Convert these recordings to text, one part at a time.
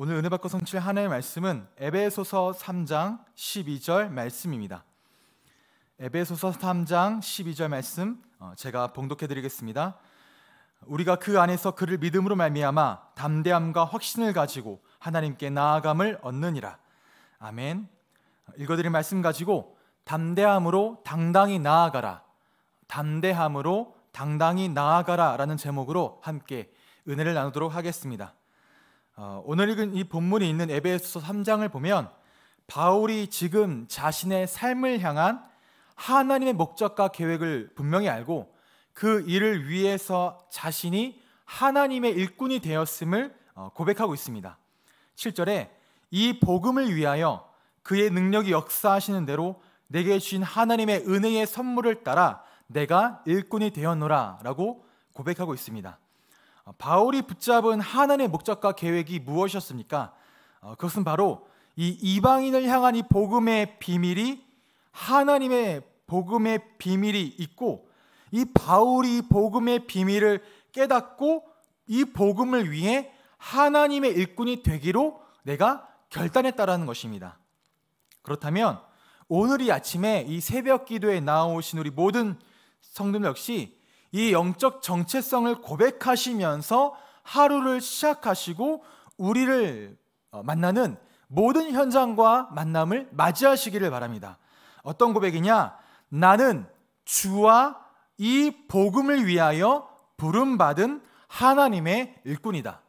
오늘 은혜 받고 성취할 하나님의 말씀은 에베소서 3장 12절 말씀입니다. 에베소서 3장 12절 말씀 어, 제가 봉독해 드리겠습니다. 우리가 그 안에서 그를 믿음으로 말미암아 담대함과 확신을 가지고 하나님께 나아감을 얻느니라. 아멘. 읽어 드릴 말씀 가지고 담대함으로 당당히 나아가라. 담대함으로 당당히 나아가라라는 제목으로 함께 은혜를 나누도록 하겠습니다. 어, 오늘 읽은 이 본문이 있는 에베소서 3장을 보면 바울이 지금 자신의 삶을 향한 하나님의 목적과 계획을 분명히 알고 그 일을 위해서 자신이 하나님의 일꾼이 되었음을 어, 고백하고 있습니다. 7절에 이 복음을 위하여 그의 능력이 역사하시는 대로 내게 주신 하나님의 은혜의 선물을 따라 내가 일꾼이 되었노라 라고 고백하고 있습니다. 어, 바울이 붙잡은 하나님의 목적과 계획이 무엇이었습니까? 어, 그것은 바로 이 이방인을 향한 이 복음의 비밀이 하나님의 복음의 비밀이 있고 이 바울이 복음의 비밀을 깨닫고 이 복음을 위해 하나님의 일꾼이 되기로 내가 결단했다라는 것입니다. 그렇다면 오늘 이 아침에 이 새벽 기도에 나오신 우리 모든 성도들 역시 이 영적 정체성을 고백하시면서 하루를 시작하시고 우리를 어, 만나는 모든 현장과 만남을 맞이하시기를 바랍니다. 어떤 고백이냐? 나는 주와 이 복음을 위하여 부름받은 하나님의 일꾼이다.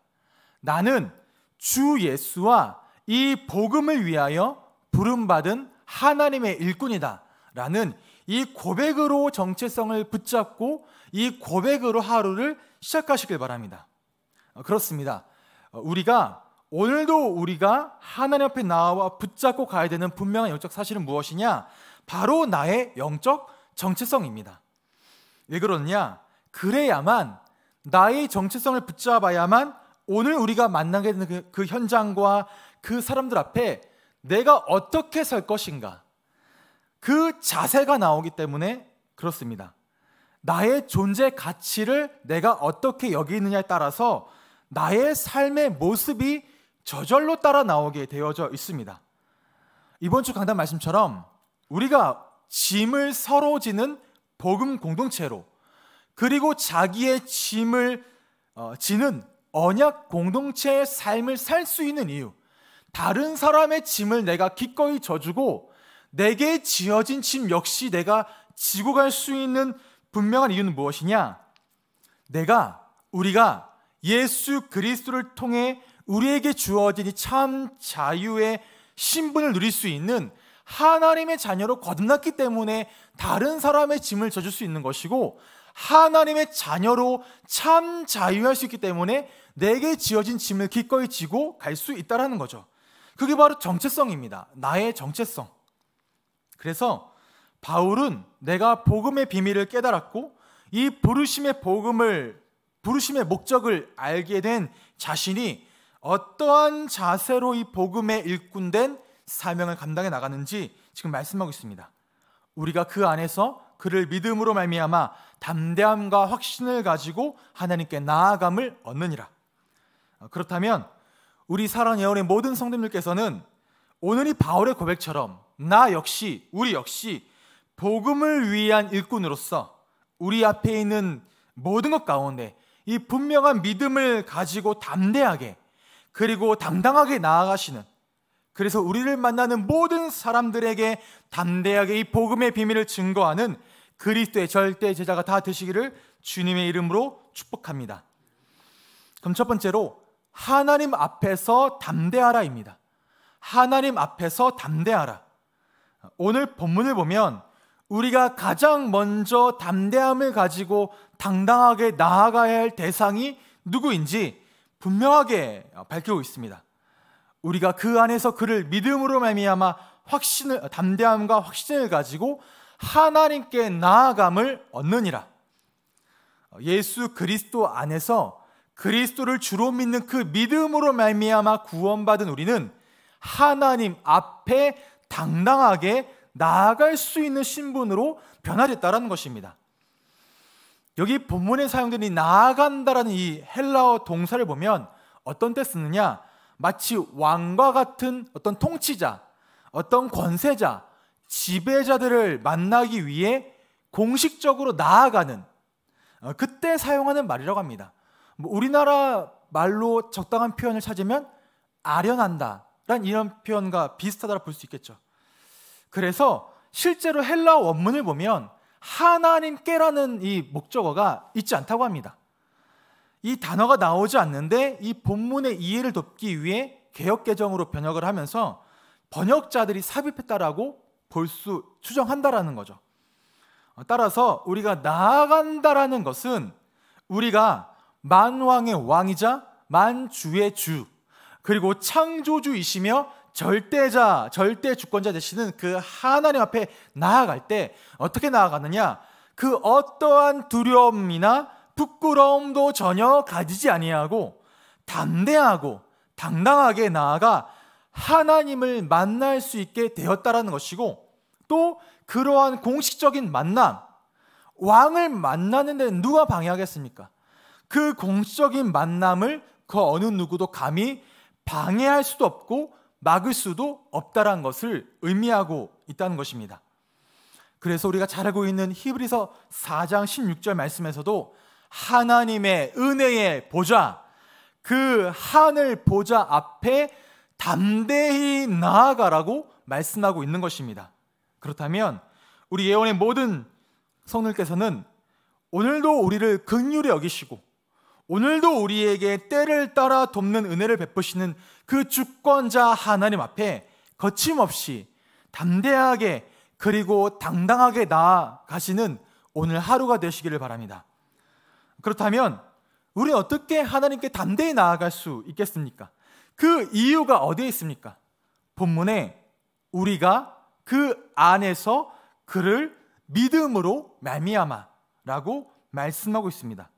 나는 주 예수와 이 복음을 위하여 부름받은 하나님의 일꾼이다. 라는 이 고백으로 정체성을 붙잡고 이 고백으로 하루를 시작하시길 바랍니다. 어, 그렇습니다. 어, 우리가 오늘도 우리가 하나님 앞에 나와 붙잡고 가야 되는 분명한 영적 사실은 무엇이냐? 바로 나의 영적 정체성입니다. 왜 그러느냐? 그래야만 나의 정체성을 붙잡아야만 오늘 우리가 만나게 되는 그, 그 현장과 그 사람들 앞에 내가 어떻게 설 것인가? 그 자세가 나오기 때문에 그렇습니다. 나의 존재 가치를 내가 어떻게 여기느냐에 따라서 나의 삶의 모습이 저절로 따라 나오게 되어져 있습니다. 이번 주 강단 말씀처럼 우리가 짐을 서로 지는 복음 공동체로 그리고 자기의 짐을 어, 지는 언약 공동체의 삶을 살 수 있는 이유, 다른 사람의 짐을 내가 기꺼이 져주고 내게 지어진 짐 역시 내가 지고 갈 수 있는 분명한 이유는 무엇이냐? 내가 우리가 예수 그리스도를 통해 우리에게 주어진 이 참 자유의 신분을 누릴 수 있는 하나님의 자녀로 거듭났기 때문에 다른 사람의 짐을 져줄 수 있는 것이고 하나님의 자녀로 참 자유할 수 있기 때문에 내게 지어진 짐을 기꺼이 지고 갈 수 있다라는 거죠. 그게 바로 정체성입니다. 나의 정체성. 그래서 바울은 내가 복음의 비밀을 깨달았고 이 부르심의 복음을 부르심의 목적을 알게 된 자신이 어떠한 자세로 이 복음에 일꾼된 사명을 감당해 나가는지 지금 말씀하고 있습니다. 우리가 그 안에서 그를 믿음으로 말미암아 담대함과 확신을 가지고 하나님께 나아감을 얻느니라. 어, 그렇다면 우리 사랑 예언의 모든 성도님들께서는 오늘 이 바울의 고백처럼 나 역시 우리 역시 복음을 위한 일꾼으로서 우리 앞에 있는 모든 것 가운데 이 분명한 믿음을 가지고 담대하게 그리고 당당하게 나아가시는 그래서 우리를 만나는 모든 사람들에게 담대하게 이 복음의 비밀을 증거하는 그리스도의 절대 제자가 다 되시기를 주님의 이름으로 축복합니다. 그럼 첫 번째로 하나님 앞에서 담대하라입니다. 하나님 앞에서 담대하라. 오늘 본문을 보면 우리가 가장 먼저 담대함을 가지고 당당하게 나아가야 할 대상이 누구인지 분명하게 밝히고 있습니다. 우리가 그 안에서 그를 믿음으로 말미암아 확신을 담대함과 확신을 가지고 하나님께 나아감을 얻느니라. 예수 그리스도 안에서 그리스도를 주로 믿는 그 믿음으로 말미암아 구원받은 우리는 하나님 앞에 당당하게 나아갈 수 있는 신분으로 변화됐다라는 것입니다. 여기 본문에 사용된 이 나아간다라는 이 헬라어 동사를 보면 어떤 때 쓰느냐? 마치 왕과 같은 어떤 통치자, 어떤 권세자, 지배자들을 만나기 위해 공식적으로 나아가는 어, 그때 사용하는 말이라고 합니다. 뭐 우리나라 말로 적당한 표현을 찾으면 아련한다, 난 이런 표현과 비슷하다고 볼 수 있겠죠. 그래서 실제로 헬라 원문을 보면 하나님께라는 이 목적어가 있지 않다고 합니다. 이 단어가 나오지 않는데 이 본문의 이해를 돕기 위해 개혁 개정으로 번역을 하면서 번역자들이 삽입했다라고 볼 수 추정한다라는 거죠. 따라서 우리가 나아간다라는 것은 우리가 만왕의 왕이자 만주의 주 그리고 창조주이시며 절대자, 절대 주권자 되시는 그 하나님 앞에 나아갈 때 어떻게 나아가느냐? 그 어떠한 두려움이나 부끄러움도 전혀 가지지 아니하고 담대하고 당당하게 나아가 하나님을 만날 수 있게 되었다라는 것이고 또 그러한 공식적인 만남, 왕을 만나는데 누가 방해하겠습니까? 그 공식적인 만남을 그 어느 누구도 감히 방해할 수도 없고 막을 수도 없다라는 것을 의미하고 있다는 것입니다. 그래서 우리가 잘 알고 있는 히브리서 4장 16절 말씀에서도 하나님의 은혜의 보좌 그 하늘 보좌 앞에 담대히 나아가라고 말씀하고 있는 것입니다. 그렇다면 우리 예언의 모든 성들께서는 오늘도 우리를 극률히 여기시고 오늘도 우리에게 때를 따라 돕는 은혜를 베푸시는 그 주권자 하나님 앞에 거침없이 담대하게 그리고 당당하게 나아가시는 오늘 하루가 되시기를 바랍니다. 그렇다면 우리 어떻게 하나님께 담대히 나아갈 수 있겠습니까? 그 이유가 어디에 있습니까? 본문에 우리가 그 안에서 그를 믿음으로 말미암아라고 말씀하고 있습니다.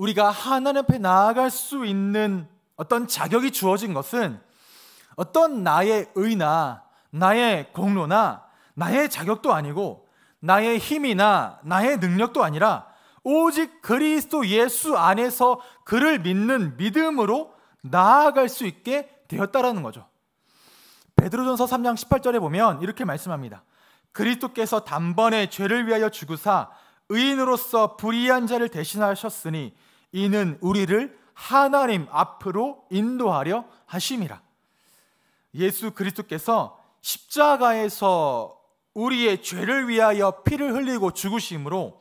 우리가 하나님 앞에 나아갈 수 있는 어떤 자격이 주어진 것은 어떤 나의 의나 나의 공로나 나의 자격도 아니고 나의 힘이나 나의 능력도 아니라 오직 그리스도 예수 안에서 그를 믿는 믿음으로 나아갈 수 있게 되었다라는 거죠. 베드로전서 3장 18절에 보면 이렇게 말씀합니다. 그리스도께서 단번에 죄를 위하여 죽으사 의인으로서 불의한 자를 대신하셨으니 이는 우리를 하나님 앞으로 인도하려 하심이라. 예수 그리스도께서 십자가에서 우리의 죄를 위하여 피를 흘리고 죽으심으로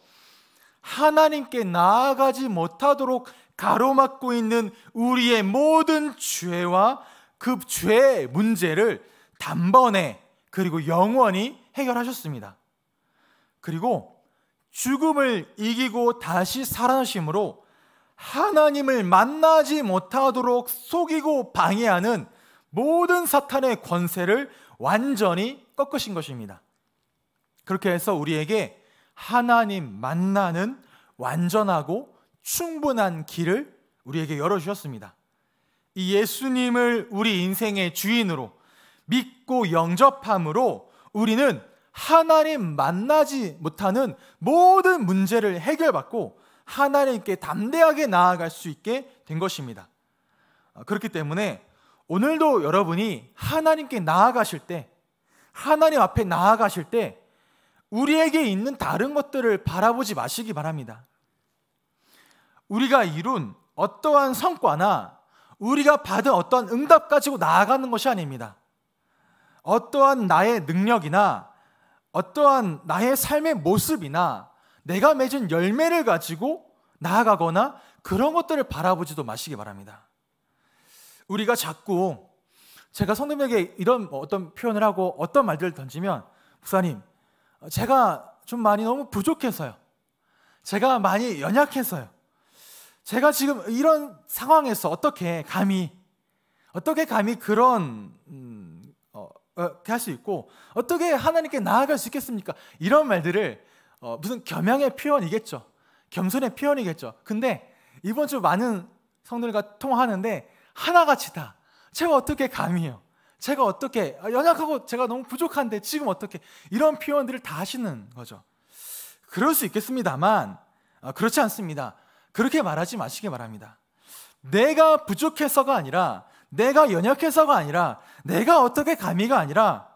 하나님께 나아가지 못하도록 가로막고 있는 우리의 모든 죄와 그 죄의 문제를 단번에 그리고 영원히 해결하셨습니다. 그리고 죽음을 이기고 다시 살아나심으로 하나님을 만나지 못하도록 속이고 방해하는 모든 사탄의 권세를 완전히 꺾으신 것입니다. 그렇게 해서 우리에게 하나님 만나는 완전하고 충분한 길을 우리에게 열어주셨습니다. 이 예수님을 우리 인생의 주인으로 믿고 영접함으로 우리는 하나님 만나지 못하는 모든 문제를 해결받고 하나님께 담대하게 나아갈 수 있게 된 것입니다. 아, 그렇기 때문에 오늘도 여러분이 하나님께 나아가실 때, 하나님 앞에 나아가실 때, 우리에게 있는 다른 것들을 바라보지 마시기 바랍니다. 우리가 이룬 어떠한 성과나 우리가 받은 어떠 응답 가지고 나아가는 것이 아닙니다. 어떠한 나의 능력이나 어떠한 나의 삶의 모습이나 내가 맺은 열매를 가지고 나아가거나 그런 것들을 바라보지도 마시기 바랍니다. 우리가 자꾸 제가 성도님에게 이런 뭐 어떤 표현을 하고 어떤 말들을 던지면 부사님 제가 좀 많이 너무 부족해서요. 제가 많이 연약해서요. 제가 지금 이런 상황에서 어떻게 감히 어떻게 감히 그런 음, 어, 어, 할수 있고 어떻게 하나님께 나아갈 수 있겠습니까? 이런 말들을 어, 무슨 겸양의 표현이겠죠. 겸손의 표현이겠죠. 근데 이번 주 많은 성들과 통화하는데 하나같이 다 제가 어떻게 감이요? 제가 어떻게 아, 연약하고 제가 너무 부족한데 지금 어떻게 이런 표현들을 다 하시는 거죠. 그럴 수 있겠습니다만 아, 그렇지 않습니다. 그렇게 말하지 마시기 바랍니다. 내가 부족해서가 아니라 내가 연약해서가 아니라 내가 어떻게 감히가 아니라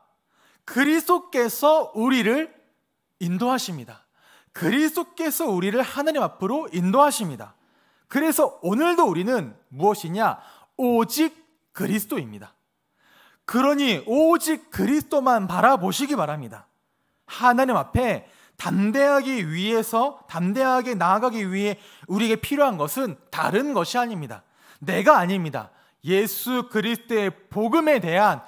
그리스도께서 우리를 인도하십니다. 그리스도께서 우리를 하나님 앞으로 인도하십니다. 그래서 오늘도 우리는 무엇이냐? 오직 그리스도입니다. 그러니 오직 그리스도만 바라보시기 바랍니다. 하나님 앞에 담대하기 위해서, 담대하게 나아가기 위해 우리에게 필요한 것은 다른 것이 아닙니다. 내가 아닙니다. 예수 그리스도의 복음에 대한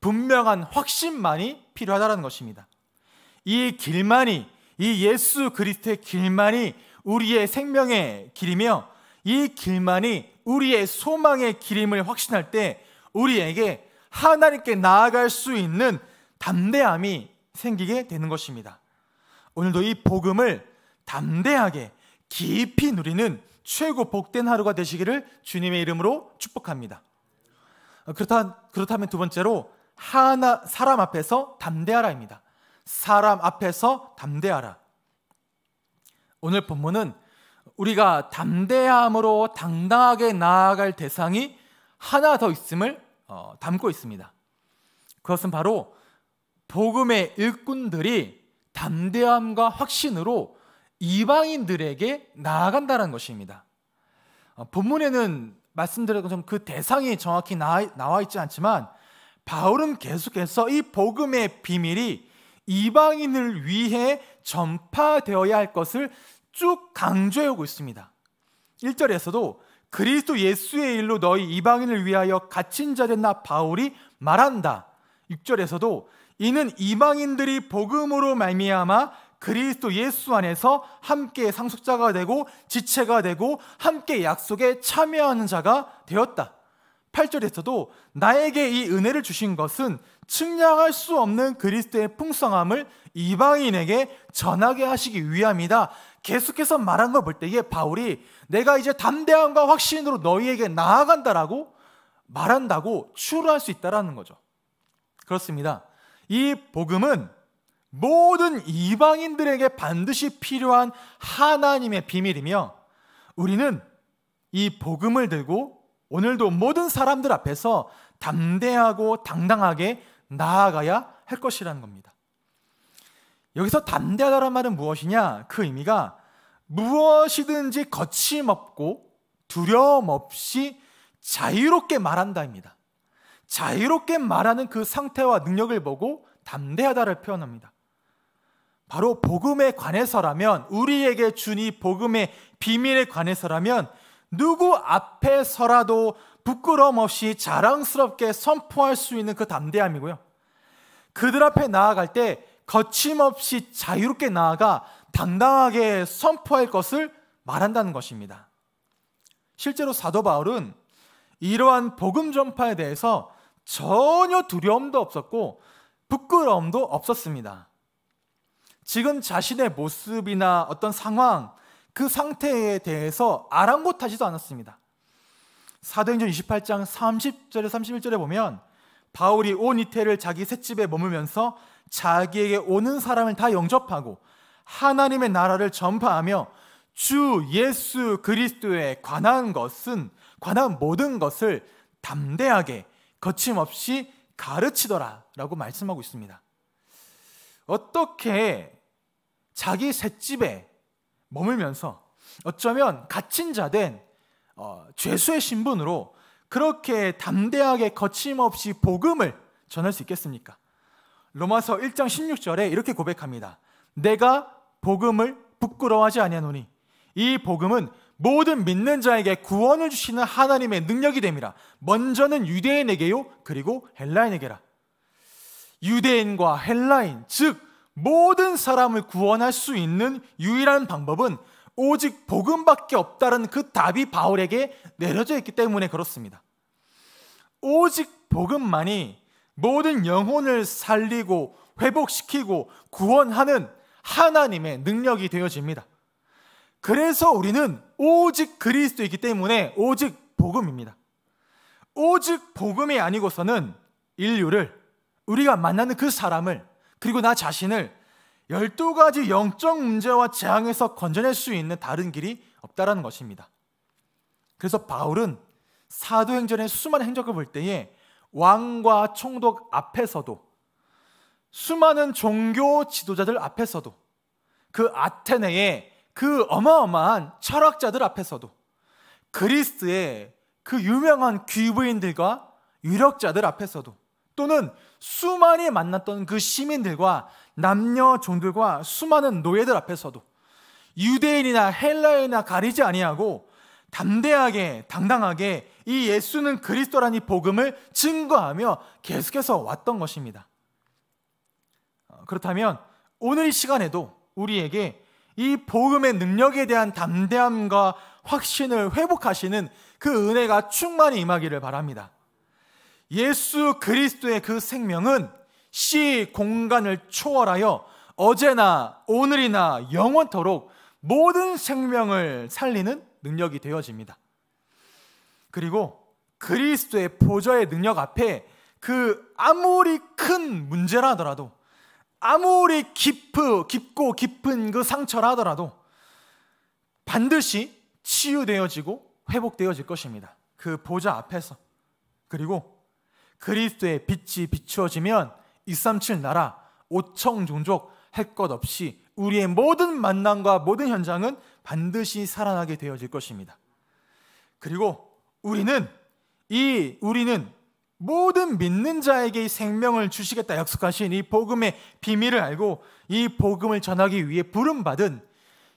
분명한 확신만이 필요하다는 것입니다. 이 길만이 이 예수 그리스도의 길만이 우리의 생명의 길이며 이 길만이 우리의 소망의 길임을 확신할 때 우리에게 하나님께 나아갈 수 있는 담대함이 생기게 되는 것입니다. 오늘도 이 복음을 담대하게 깊이 누리는 최고 복된 하루가 되시기를 주님의 이름으로 축복합니다. 그렇다, 그렇다면 두 번째로 하나 사람 앞에서 담대하라입니다. 사람 앞에서 담대하라. 오늘 본문은 우리가 담대함으로 당당하게 나아갈 대상이 하나 더 있음을 어, 담고 있습니다. 그것은 바로 복음의 일꾼들이 담대함과 확신으로 이방인들에게 나아간다는 것입니다. 어, 본문에는 말씀드렸던그 대상이 정확히 나와 있지 않지만 바울은 계속해서 이 복음의 비밀이 이방인을 위해 전파되어야 할 것을 쭉 강조해 오고 있습니다. 1절에서도 그리스도 예수의 일로 너희 이방인을 위하여 갇힌 자된나 바울이 말한다. 6절에서도 이는 이방인들이 복음으로 말미암아 그리스도 예수 안에서 함께 상속자가 되고 지체가 되고 함께 약속에 참여하는 자가 되었다. 8절에서도 나에게 이 은혜를 주신 것은 측량할 수 없는 그리스도의 풍성함을 이방인에게 전하게 하시기 위함이다. 계속해서 말한 걸 볼 때에 바울이 내가 이제 담대함과 확신으로 너희에게 나아간다라고 말한다고 추론할 수 있다라는 거죠. 그렇습니다. 이 복음은 모든 이방인들에게 반드시 필요한 하나님의 비밀이며 우리는 이 복음을 들고 오늘도 모든 사람들 앞에서 담대하고 당당하게 나아가야 할 것이라는 겁니다. 여기서 담대하다는 말은 무엇이냐? 그 의미가 무엇이든지 거침없고 두려움 없이 자유롭게 말한다입니다. 자유롭게 말하는 그 상태와 능력을 보고 담대하다를 표현합니다. 바로 복음에 관해서라면 우리에게 준 이 복음의 비밀에 관해서라면 누구 앞에서라도 부끄럼 없이 자랑스럽게 선포할 수 있는 그 담대함이고요. 그들 앞에 나아갈 때 거침없이 자유롭게 나아가 당당하게 선포할 것을 말한다는 것입니다. 실제로 사도 바울은 이러한 복음 전파에 대해서 전혀 두려움도 없었고 부끄러움도 없었습니다. 지금 자신의 모습이나 어떤 상황, 그 상태에 대해서 아랑곳하지도 않았습니다. 사도행전 28장 30절에 31절에 보면 바울이 온 이태를 자기 셋집에 머물면서 자기에게 오는 사람을 다 영접하고 하나님의 나라를 전파하며 주 예수 그리스도에 관한 것은 관한 모든 것을 담대하게 거침없이 가르치더라라고 말씀하고 있습니다. 어떻게 자기 셋집에 머물면서 어쩌면 갇힌 자된 어, 죄수의 신분으로 그렇게 담대하게 거침없이 복음을 전할 수 있겠습니까? 로마서 1장 16절에 이렇게 고백합니다. 내가 복음을 부끄러워하지 아니하노니 이 복음은 모든 믿는 자에게 구원을 주시는 하나님의 능력이 됨이라. 먼저는 유대인에게요, 그리고 헬라인에게라. 유대인과 헬라인, 즉 모든 사람을 구원할 수 있는 유일한 방법은 오직 복음밖에 없다는 그 답이 바울에게 내려져 있기 때문에 그렇습니다. 오직 복음만이 모든 영혼을 살리고 회복시키고 구원하는 하나님의 능력이 되어집니다. 그래서 우리는 오직 그리스도이기 때문에 오직 복음입니다. 오직 복음이 아니고서는 인류를 우리가 만나는 그 사람을 그리고 나 자신을 열두 가지 영적 문제와 재앙에서 건져낼 수 있는 다른 길이 없다라는 것입니다. 그래서 바울은 사도행전의 수많은 행적을 볼 때에 왕과 총독 앞에서도 수많은 종교 지도자들 앞에서도 그 아테네의 그 어마어마한 철학자들 앞에서도 그리스의 그 유명한 귀부인들과 유력자들 앞에서도 또는 수많이 만났던 그 시민들과 남녀 종들과 수많은 노예들 앞에서도 유대인이나 헬라인이나 가리지 아니하고 담대하게 당당하게 이 예수는 그리스도라는 복음을 증거하며 계속해서 왔던 것입니다. 어, 그렇다면 오늘 이 시간에도 우리에게 이 복음의 능력에 대한 담대함과 확신을 회복하시는 그 은혜가 충만히 임하기를 바랍니다. 예수 그리스도의 그 생명은 시 공간을 초월하여 어제나 오늘이나 영원토록 모든 생명을 살리는 능력이 되어집니다. 그리고 그리스도의 보좌의 능력 앞에 그 아무리 큰 문제라더라도 아무리 깊으, 깊고 깊은 그 상처라더라도 반드시 치유되어지고 회복되어질 것입니다. 그 보좌 앞에서. 그리고 그리스도의 빛이 비추어지면 237 나라, 5청 종족 할 것 없이 우리의 모든 만남과 모든 현장은 반드시 살아나게 되어질 것입니다. 그리고 우리는 이 우리는 모든 믿는 자에게 생명을 주시겠다 약속하신 이 복음의 비밀을 알고 이 복음을 전하기 위해 부름받은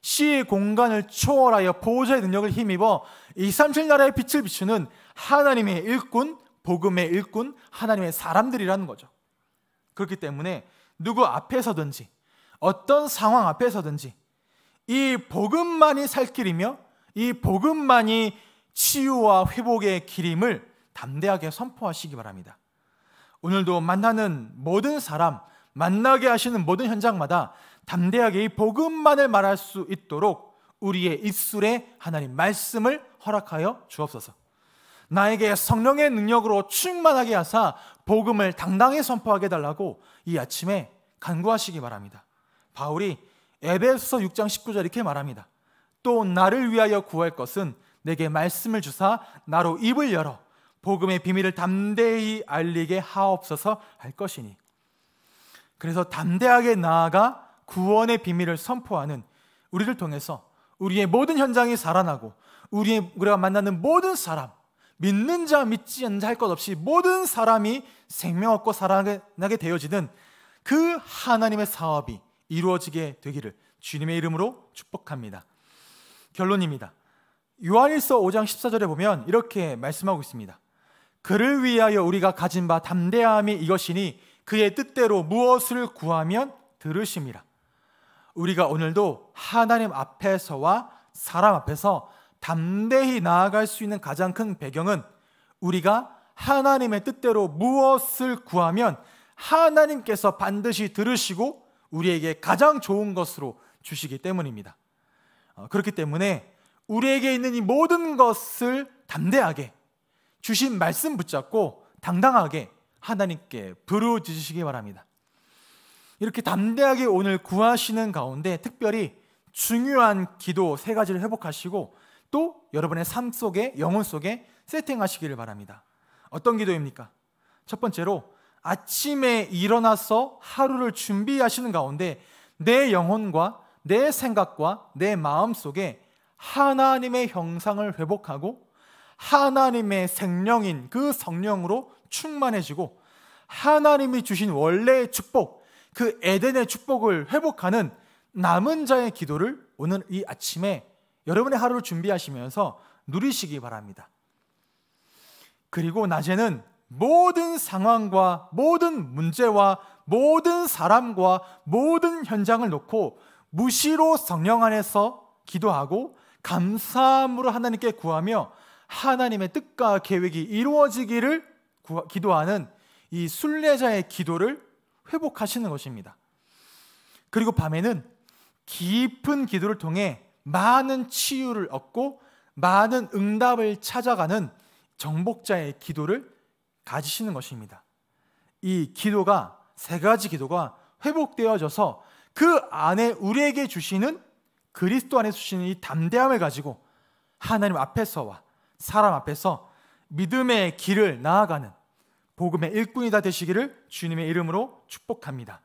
시의 공간을 초월하여 보호자의 능력을 힘입어 이 삼칠나라의 빛을 비추는 하나님의 일꾼, 복음의 일꾼, 하나님의 사람들이라는 거죠. 그렇기 때문에 누구 앞에서든지 어떤 상황 앞에서든지 이 복음만이 살 길이며 이 복음만이 치유와 회복의 길임을 담대하게 선포하시기 바랍니다. 오늘도 만나는 모든 사람, 만나게 하시는 모든 현장마다 담대하게 이 복음만을 말할 수 있도록 우리의 입술에 하나님 말씀을 허락하여 주옵소서. 나에게 성령의 능력으로 충만하게 하사 복음을 당당히 선포하게 달라고 이 아침에 간구하시기 바랍니다. 바울이 에베소서 6장 19절 이렇게 말합니다. 또 나를 위하여 구할 것은 내게 말씀을 주사 나로 입을 열어 복음의 비밀을 담대히 알리게 하옵소서 할 것이니. 그래서 담대하게 나아가 구원의 비밀을 선포하는 우리를 통해서 우리의 모든 현장이 살아나고 우리의 우리가 만나는 모든 사람 믿는 자 믿지 않는 자 할 것 없이 모든 사람이 생명 얻고 살아나게 되어지는 그 하나님의 사업이 이루어지게 되기를 주님의 이름으로 축복합니다. 결론입니다. 요한일서 5장 14절에 보면 이렇게 말씀하고 있습니다. 그를 위하여 우리가 가진 바 담대함이 이것이니 그의 뜻대로 무엇을 구하면 들으심이라. 우리가 오늘도 하나님 앞에서와 사람 앞에서 담대히 나아갈 수 있는 가장 큰 배경은 우리가 하나님의 뜻대로 무엇을 구하면 하나님께서 반드시 들으시고 우리에게 가장 좋은 것으로 주시기 때문입니다. 어, 그렇기 때문에 우리에게 있는 이 모든 것을 담대하게 주신 말씀 붙잡고 당당하게 하나님께 부르짖으시기 바랍니다. 이렇게 담대하게 오늘 구하시는 가운데 특별히 중요한 기도 세 가지를 회복하시고 또 여러분의 삶 속에 영혼 속에 세팅하시기를 바랍니다. 어떤 기도입니까? 첫 번째로 아침에 일어나서 하루를 준비하시는 가운데 내 영혼과 내 생각과 내 마음 속에 하나님의 형상을 회복하고 하나님의 생명인 그 성령으로 충만해지고 하나님이 주신 원래의 축복, 그 에덴의 축복을 회복하는 남은 자의 기도를 오늘 이 아침에 여러분의 하루를 준비하시면서 누리시기 바랍니다. 그리고 낮에는 모든 상황과 모든 문제와 모든 사람과 모든 현장을 놓고 무시로 성령 안에서 기도하고 감사함으로 하나님께 구하며 하나님의 뜻과 계획이 이루어지기를 구하, 기도하는 이 순례자의 기도를 회복하시는 것입니다. 그리고 밤에는 깊은 기도를 통해 많은 치유를 얻고 많은 응답을 찾아가는 정복자의 기도를 가지시는 것입니다. 이 기도가 세 가지 기도가 회복되어져서 그 안에 우리에게 주시는 그리스도 안에 주시는 이 담대함을 가지고 하나님 앞에서와 사람 앞에서 믿음의 길을 나아가는 복음의 일꾼이다 되시기를 주님의 이름으로 축복합니다.